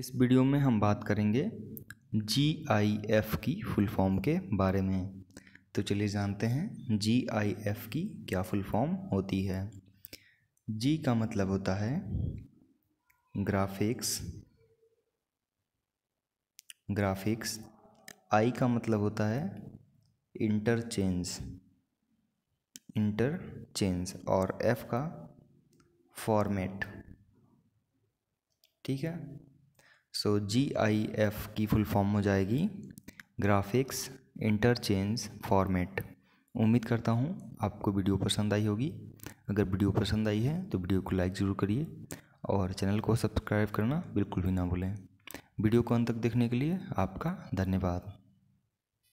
इस वीडियो में हम बात करेंगे जी आई एफ़ की फुल फॉर्म के बारे में तो चलिए जानते हैं जी आई एफ़ की क्या फुल फॉर्म होती है जी का मतलब होता है ग्राफिक्स ग्राफिक्स आई का मतलब होता है इंटरचेंज इंटरचेंज और एफ़ का फॉर्मेट ठीक है सो जी आई एफ की फुल फॉर्म हो जाएगी ग्राफिक्स इंटरचेंज फॉर्मेट उम्मीद करता हूँ आपको वीडियो पसंद आई होगी अगर वीडियो पसंद आई है तो वीडियो को लाइक ज़रूर करिए और चैनल को सब्सक्राइब करना बिल्कुल भी ना भूलें वीडियो को अंत तक देखने के लिए आपका धन्यवाद